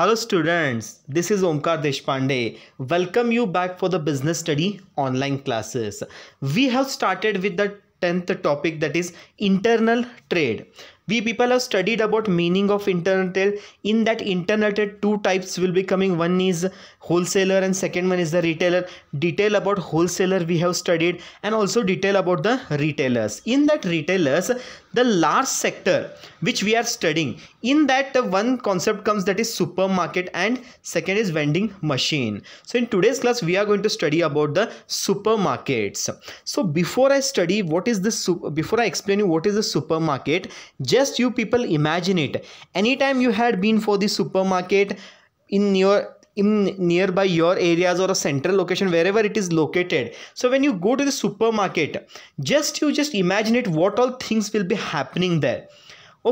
Hello students, this is Omkar Deshpande. Welcome you back for the business study online classes. We have started with the 10th topic that is internal trade we people have studied about meaning of internal in that internal two types will be coming one is wholesaler and second one is the retailer detail about wholesaler we have studied and also detail about the retailers in that retailers the large sector which we are studying in that one concept comes that is supermarket and second is vending machine so in today's class we are going to study about the supermarkets so before i study what is this before i explain you what is the supermarket just just you people imagine it anytime you had been for the supermarket in your in nearby your areas or a central location wherever it is located so when you go to the supermarket just you just imagine it what all things will be happening there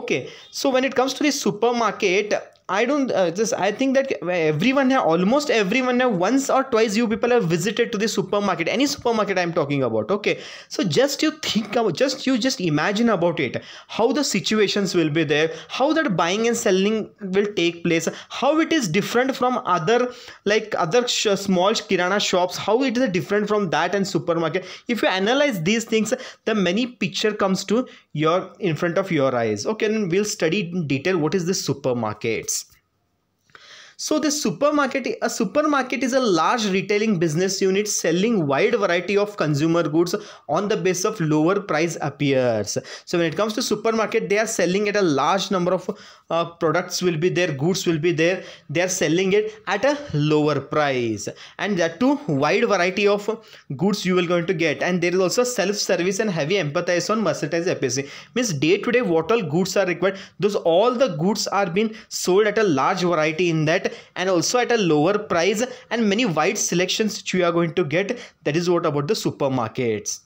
okay so when it comes to the supermarket I don't uh, just I think that everyone have almost everyone have once or twice you people have visited to the supermarket any supermarket I'm talking about okay so just you think about just you just imagine about it how the situations will be there how that buying and selling will take place how it is different from other like other sh small kirana shops how it is different from that and supermarket if you analyze these things the many picture comes to your in front of your eyes okay and we'll study in detail what is this supermarkets so this supermarket, a supermarket is a large retailing business unit selling wide variety of consumer goods on the base of lower price appears. So when it comes to supermarket, they are selling at a large number of uh, products will be there, goods will be there. They are selling it at a lower price and that too wide variety of goods you will going to get. And there is also self-service and heavy emphasis on merchandise efficiency. Means day to day what all goods are required. Those all the goods are being sold at a large variety in that and also at a lower price and many wide selections which we are going to get that is what about the supermarkets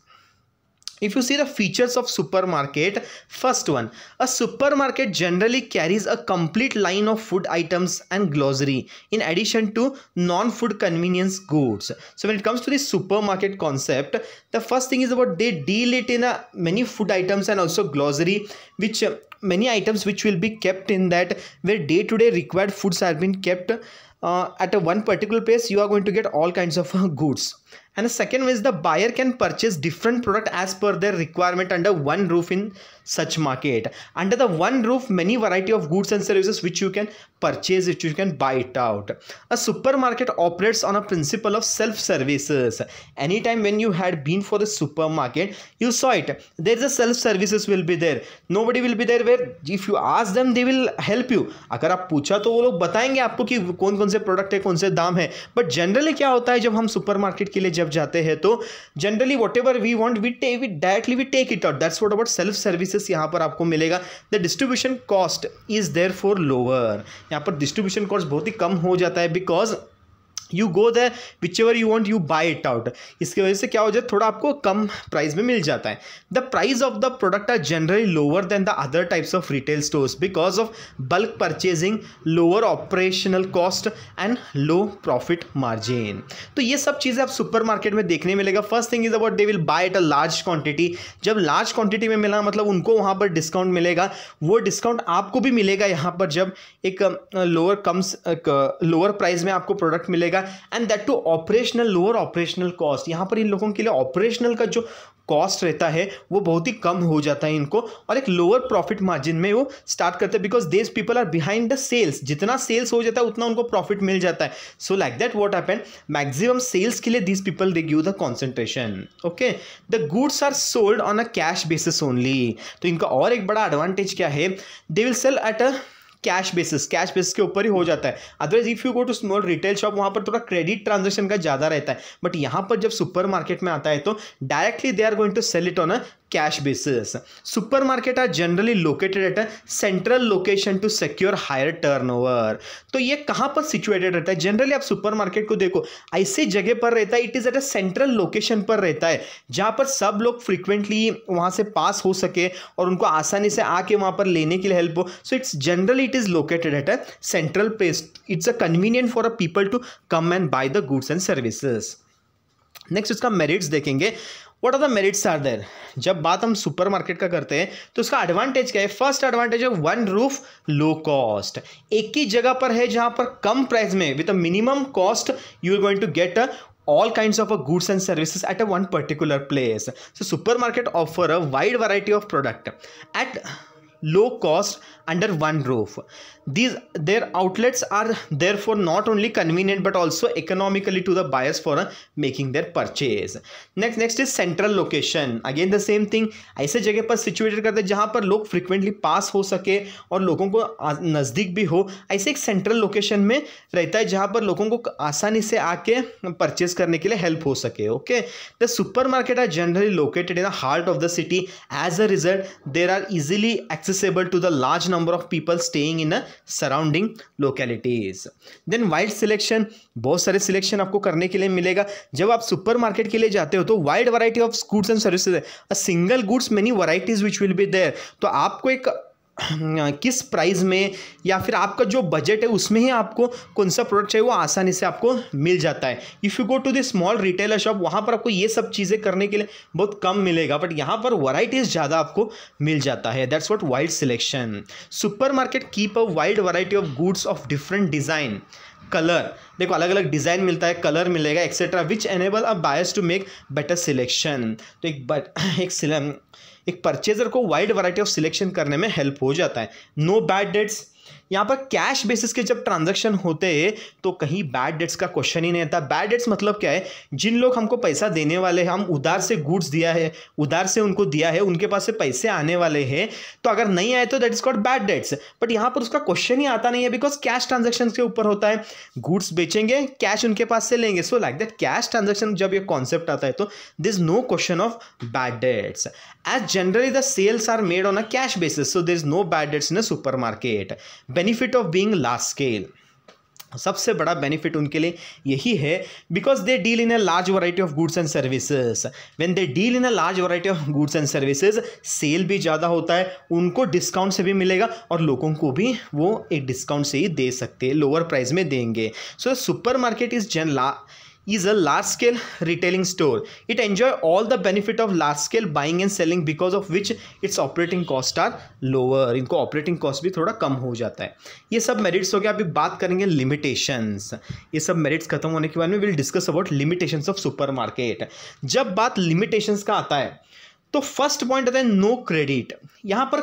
if you see the features of supermarket first one a supermarket generally carries a complete line of food items and grocery in addition to non-food convenience goods so when it comes to the supermarket concept the first thing is about they deal it in a many food items and also grocery which uh, many items which will be kept in that where day-to-day -day required foods are being kept uh, at a one particular place you are going to get all kinds of uh, goods and the second is the buyer can purchase different product as per their requirement under one roof in such market. Under the one roof, many variety of goods and services which you can purchase, which you can buy it out. A supermarket operates on a principle of self-services. Anytime when you had been for the supermarket, you saw it. there is a self-services will be there. Nobody will be there where if you ask them, they will help you. agar aap pucha to wo log batayenge aapko ki kon kon se product hai kon se dam hai but generally kya hota hai jab hum supermarket ke liye jab jate hai to generally whatever we want we take it directly we take it out that's what about self self basis यहाँ पर आपको मिलेगा the distribution cost is there for lower यहाँ पर distribution cost बहुत ही कम हो जाता है because you go the whichever you want you buy it out इसकी वजह से क्या हो जाए थोड़ा आपको कम प्राइस में मिल जाता है the price of the product are generally lower than the other types of retail stores because of bulk purchasing lower operational cost and low profit margin तो ये सब चीज़ें आप सुपर मार्केट में देखने मिलेगा first thing is about they will buy at a large quantity जब large quantity में मिला मतलब उनको वहाँ पर डिस्काउंट मिलेगा वो डिस्काउंट आपको भी मिलेगा यहाँ पर जब एक लोअर कम्स लोअर प्राइस में आपको प्रोडक्ट मिलेगा है and that too operational lower operational cost यहाँ पर इन लोगों के लिए ऑपरेशनल का जो कॉस्ट रहता है वो बहुत ही कम हो जाता है इनको और एक लोअर प्रॉफिट मार्जिन में वो स्टार्ट करते हैं because these people are behind the sales जितना सेल्स हो जाता है उतना उनको प्रॉफिट मिल जाता है so like that what happen maximum sales के लिए this people they give the concentration okay the goods are sold on a cash basis only तो इनका और एक बड़ा एडवांटेज क्या है they will sell at a cash basis cash basis के ऊपर ही हो जाता है otherwise if you go to small retail shop वहां पर थोड़ा क्रेडिट ट्रांजेक्शन का ज़्यादा रहता है बट यहां पर जब सुपर मार्केट में आता है तो directly they are going to sell it on a cash basis super market are generally located at a central location to secure higher turn तो ये कहाँ पर सिचुएटेड रहता है जनरली आप सुपरमार्केट को देखो ऐसे जगह पर रहता है it is at a central location पर रहता है जहाँ पर सब लोग फ्रिक्वेंटली वहाँ से पास हो सके और उनको आसानी से आके वहाँ पर लेने के लिए हेल्प हो so it's generally it is located at a central place it's a convenient for a people to come and buy the goods and services next उसका मेरिट्स देखेंगे what are the merits are there जब बात हम supermarket का करते हैं तो उसका एडवांटेज क्या है फर्स्ट एडवांटेज है वन रूफ लो कॉस्ट एक ही जगह पर है जहां पर कम प्राइस में with a minimum cost you are going to get a all kinds of goods and services at a one particular place so supermarket offer a wide variety of product at low cost under one roof these their outlets are therefore not only convenient but also economically to the buyers for uh, making their purchase next next is central location again the same thing aise jagah par situated karte jahan par log frequently pass ho sake aur logon ko nazdik bhi ho aise ek central location mein rehta hai jahan par logon ko aasani se aake purchase karne ke liye help ho sake okay the supermarket are generally located in the heart of the city as a result there are easily access accessible to the large number of people staying in a surrounding localities. Then wide selection बहुत सारे selection आपको करने के लिए मिलेगा जब आप supermarket के लिए जाते हो तो wide variety of goods and services है a single goods many varieties which will be there तो आपको एक किस प्राइस में या फिर आपका जो बजट है उसमें ही आपको कौन सा प्रोडक्ट चाहिए वो आसानी से आपको मिल जाता है if you go to this small retailer shop वहाँ पर आपको ये सब चीज़ें करने के लिए बहुत कम मिलेगा बट यहाँ पर वराइटीज ज़्यादा आपको मिल जाता है that's what wild selection super market keep a wild variety of goods of different design colour देखो अलग अलग डिज़ाइन मिलता है कलर मिलेगा etcetera which enable a buyers to make better selection तो एक बट एक एक परचेजर को वाइड वैरायटी ऑफ सिलेक्शन करने में हेल्प हो जाता है नो बैड डेट्स यहाँ पर कैश बेसिस के जब ट्रांजेक्शन होते हैं तो कहीं बैड डेट्स का क्वेश्चन ही नहीं रहता बैड डेट्स मतलब क्या है जिन लोग हमको पैसा देने वाले हैं हम उधार से गुड्स दिया है उधार से उनको दिया है उनके पास से पैसे आने वाले हैं तो अगर नहीं आए तो that is called bad debts but यहाँ पर उसका क्वेश्चन ही आता नहीं है बिकॉज कैश ट्रांजेक्शन के ऊपर होता है गुड्स बेचेंगे कैश उनके पास से लेंगे so like that cash transaction जब ये कॉन्सेप्ट आता है तो the is no question of bad debts as generally the sales are made on a cash basis so there is no bad debts in a super market benefit of being large scale सबसे बड़ा benefit उनके लिए यही है because they deal in a large variety of goods and services when they deal in a large variety of goods and services sale भी ज़्यादा होता है उनको डिस्काउंट से भी मिलेगा और लोगों को भी वो एक डिस्काउंट से ही दे सकते हैं लोअर प्राइस में देंगे सो सुपर मार्केट इज जन ला is a large scale retailing store it enjoy all the benefit of large scale buying and selling because of which its operating cost are lower इनको operating cost भी थोड़ा कम हो जाता है ये सब merits हो गया अभी बात करेंगे limitations ये सब merits खत्म होने के बाद में we'll discuss about limitations of supermarket जब बात limitations का आता है तो फर्स्ट पॉइंट आता है नो क्रेडिट यहाँ पर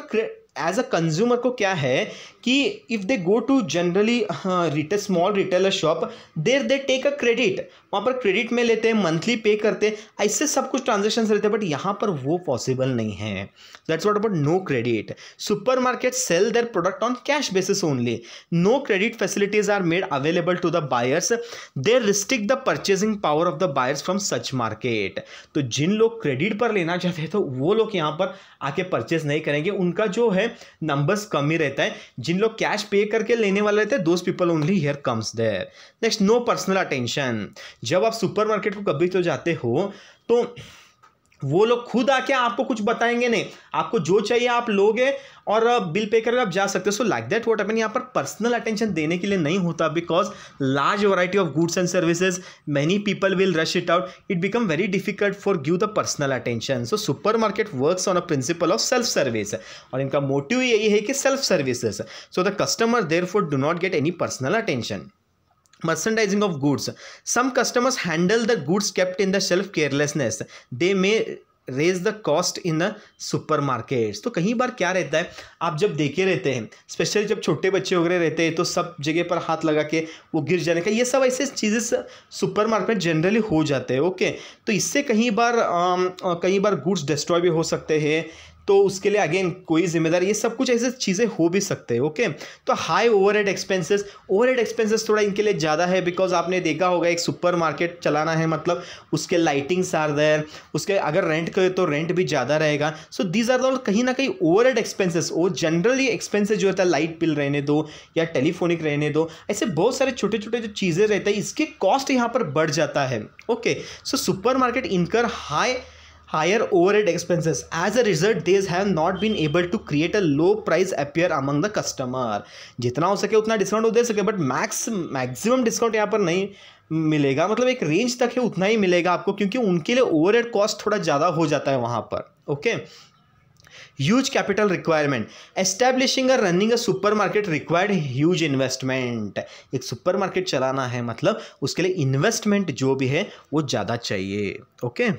एज अ कंज्यूमर को क्या है कि if they go to generally retail small retailer shop there they take a credit वहाँ पर क्रेडिट में लेते हैं मंथली पे करते हैं ऐसे सब कुछ ट्रांजेक्शन रहते हैं बट यहाँ पर वो पॉसिबल नहीं है that's what about no credit super market sell their product on cash basis only no credit facilities are made available to the buyers there restrict the purchasing power of the buyers from such market तो जिन लोग credit पर लेना चाहते हैं तो वो लोग यहाँ पर आके परचेज नहीं करेंगे उनका जो है है नंबर्स कम ही रहता है जिन लोग कैश पे करके लेने वाले रहते हैं those people only here comes there next no personal attention जब आप सुपरमार्केट को कभी तो जाते हो तो वो लोग खुद आके आपको कुछ बताएंगे नहीं आपको जो चाहिए आप लोगे और बिल पे करके आप जा सकते हो सो लाइक दैट व्हाट अपन यहाँ पर पर्सनल अटेंशन देने के लिए नहीं होता because large variety of goods and services many people will rush it out it become very difficult for give the personal attention so super market work on a principle of self service और इनका motive यही है कि self services so the customer therefore do not get any personal attention merchandising of goods some customers handle the goods kept in the shelf carelessness they may raise the cost in the super markets तो कहीं बार क्या रहता है आप जब देखे रहते हैं स्पेशली जब छोटे बच्चे वगैरह रहते हैं तो सब जगह पर हाथ लगा के वो गिर जाने का ये सब ऐसे चीज़ें सुपर मार्केट जनरली हो जाते हैं ओके तो इससे कहीं बार आ, कहीं बार गुड्स डिस्ट्रॉय भी हो सकते हैं तो उसके लिए अगेन कोई जिम्मेदार ये सब कुछ ऐसे चीज़ें हो भी सकते हैं ओके तो high overhead expenses overhead expenses थोड़ा इनके लिए ज़्यादा है बिकॉज आपने देखा होगा एक सुपर मार्केट चलाना है मतलब उसके लाइटिंग्स आर देर उसके अगर रेंट करें तो रेंट भी ज़्यादा रहेगा सो दीज आर दॉल कहीं ना कहीं ओवर हेड एक्सपेंसेस और जनरली एक्सपेंसेस जो होता है लाइट बिल रहने दो या टेलीफोनिक रहने दो ऐसे बहुत सारे छोटे छोटे जो चीज़ें रहते है इसके कॉस्ट यहाँ पर बढ़ जाता है okay so super market incur high higher overhead expenses. As a result, these have not been able to create a low price appear among the customer. जितना हो सके उतना डिस्काउंट वो दे सके बट मैक्स मैक्सिमम डिस्काउंट यहाँ पर नहीं मिलेगा मतलब एक रेंज तक है उतना ही मिलेगा आपको क्योंकि उनके लिए ओवरहेड कॉस्ट थोड़ा ज़्यादा हो जाता है वहाँ पर okay okay? huge capital requirement establishing or running a supermarket required huge investment एक supermarket चलाना है मतलब उसके लिए investment जो भी है वो ज़्यादा चाहिए ओके okay?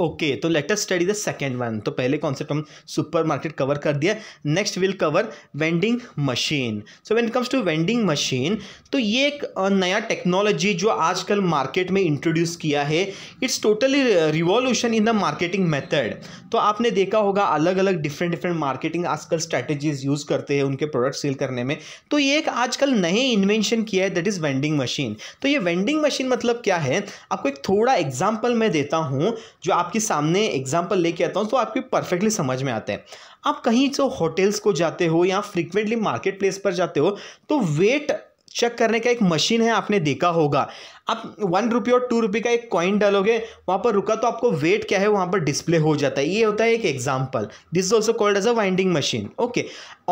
ओके तो let us study the second one तो पहले कॉन्सेप्ट हम सुपर मार्केट कवर कर दिया next will cover vending machine so when it comes to vending machine तो ये एक नया टेक्नोलॉजी जो आजकल मार्केट में इंट्रोड्यूस किया है it's totally revolution in the marketing method तो आपने देखा होगा अलग अलग डिफरेंट डिफरेंट मार्केटिंग आजकल स्ट्रैटेजीज यूज़ करते हैं उनके प्रोडक्ट सेल करने में तो ये एक आजकल नए इन्वेंशन किया है दैट इज़ वेंडिंग मशीन तो ये वेंडिंग मशीन मतलब क्या है आपको एक थोड़ा एग्जाम्पल मैं देता हूँ जो आप आपके सामने एग्जाम्पल लेके आता हूँ तो आपके परफेक्टली समझ में आते हैं आप कहीं जो होटल्स को जाते हो या फ्रिक्वेंटली मार्केट प्लेस पर जाते हो तो वेट चेक करने का एक मशीन है आपने देखा होगा आप वन रुपये और टू रुपये का एक कॉइन डालोगे वहाँ पर रुका तो आपको वेट क्या है वहाँ पर डिस्प्ले हो जाता है ये होता है एक example this is also called as a winding machine okay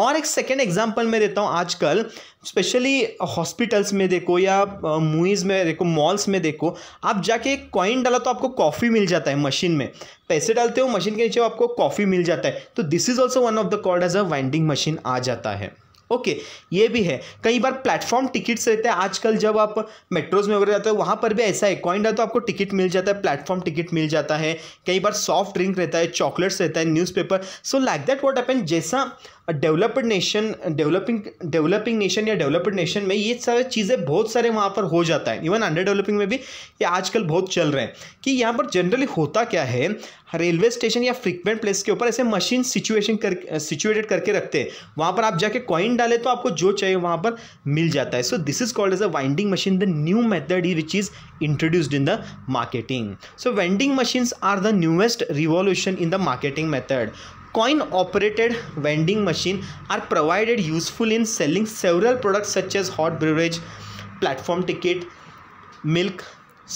और एक सेकेंड एग्जाम्पल मैं देता हूँ आजकल स्पेशली हॉस्पिटल्स में देखो या मूवीज़ में देखो मॉल्स में देखो आप जाके एक कॉइन डाला तो आपको कॉफ़ी मिल जाता है मशीन में पैसे डालते हो मशीन के नीचे आपको कॉफ़ी मिल जाता है तो this is also one of the called as a winding machine आ जाता है ओके ये भी है कई बार प्लेटफॉर्म टिकट्स रहते हैं आजकल जब आप मेट्रोज में वगैरह जाते हो वहाँ पर भी ऐसा है कॉइन रहता तो आपको टिकट मिल जाता है प्लेटफॉर्म टिकट मिल जाता है कई बार सॉफ्ट ड्रिंक रहता है चॉकलेट्स रहता है newspaper so like that what अपन जैसा developed nation developing developing nation या डेवलप्ड नेशन में ये सारी चीज़ें बहुत सारे वहाँ पर हो जाता है इवन अंडर डेवलपिंग में भी ये आजकल बहुत चल रहे हैं कि यहाँ पर जनरली होता क्या है रेलवे स्टेशन या फ्रिक्वेंट प्लेस के ऊपर ऐसे मशीन सिचुएशन कर सिचुएटेड करके रखते हैं वहाँ पर आप जाके कॉइन डाले तो आपको जो चाहिए वहाँ पर मिल जाता है so this is called as a winding machine the new method which is introduced in the marketing so vending machines are the newest revolution in the marketing method coin operated vending machine are provided useful in selling several product such as hot beverage platform ticket milk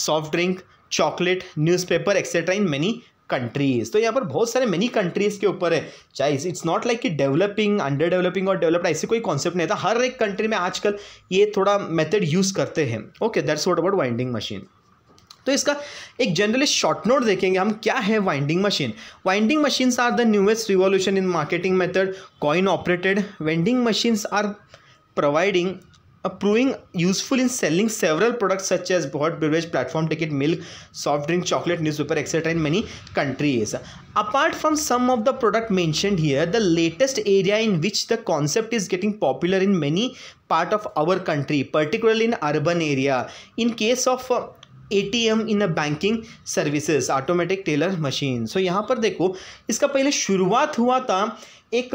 soft drink chocolate news paper etcetera in many countries तो यहाँ पर बहुत सारे many countries के ऊपर है चाहे it's not like कि डेवलपिंग अंडर डेवलपिंग और डेवलप्ड ऐसे कोई कॉन्सेप्ट नहीं था हर एक कंट्री में आजकल ये थोड़ा मेथड यूज़ करते हैं okay that's what about winding machine तो इसका एक जनरली शॉर्ट नोट देखेंगे हम क्या है winding machine winding machines are the newest revolution in marketing method coin operated winding machines are providing proving useful in selling several product such as hot beverage platform ticket milk soft drink chocolate news paper etcetera in many countries apart from some of the product mention here the latest area in which the concept is getting popular in many part of our country particularly in urban area in case of A T M in a banking services automatic teller machine so यहाँ पर देखो इसका पहले शुरुआत हुआ था एक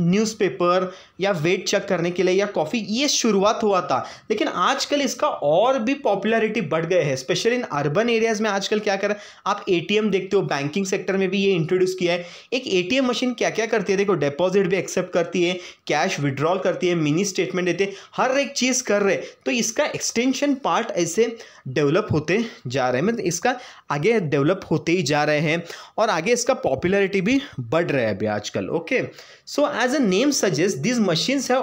newspaper या वेट चेक करने के लिए या कॉफ़ी ये शुरुआत हुआ था लेकिन आजकल इसका और भी पॉपुलैरिटी बढ़ गए है स्पेशली इन अर्बन एरियाज़ में आजकल क्या कर आप एटीएम देखते हो बैंकिंग सेक्टर में भी ये इंट्रोड्यूस किया है एक एटीएम मशीन क्या क्या करती है देखो डिपॉजिट भी एक्सेप्ट करती है कैश विड्रॉल करती है मिनी स्टेटमेंट देते हर एक चीज़ कर रहे तो इसका एक्सटेंशन पार्ट ऐसे डेवलप होते जा रहे हैं मतलब इसका आगे डेवलप होते ही जा रहे हैं और आगे इसका पॉपुलैरिटी भी बढ़ रहा है अभी आजकल okay as a name suggest this machine है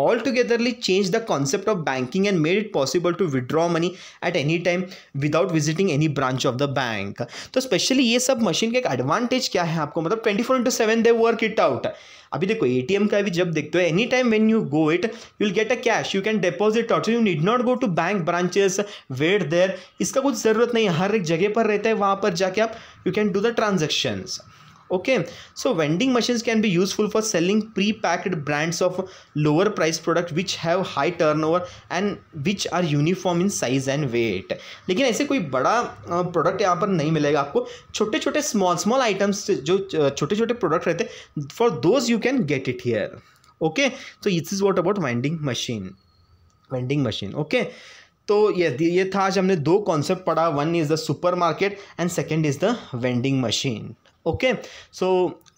all altogetherly change the concept of banking and made it possible to withdraw money at any time without visiting any branch of the bank तो specially ये सब machine का एक advantage क्या है आपको मतलब twenty four into seven they work it out अभी देखो एटीएम का भी जब देखते हो any time when you go it you will get a cash you can deposit out you need not go to bank branches wait there इसका कुछ ज़रूरत नहीं है हर एक जगह पर रहता है वहाँ पर जाके आप you can do the transactions okay so vending machine can be useful for selling pre packed brands of lower price product which have high turn over and which are uniform in size and weight लेकिन ऐसे कोई बड़ा product यहाँ पर नहीं मिलेगा आपको छोटे छोटे स्मॉल स्मॉल आइटम्स जो छोटे छोटे प्रोडक्ट रहते for those you can get it here okay तो it's is what about vending machine vending machine okay तो ये ये था आज हमने दो कॉन्सेप्ट पढ़ा one is the supermarket and second is the vending machine okay so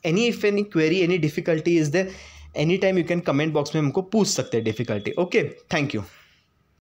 any if any query any difficulty is there any time you can comment box में हमको पूछ सकते हैं डिफिकल्टी ओके थैंक यू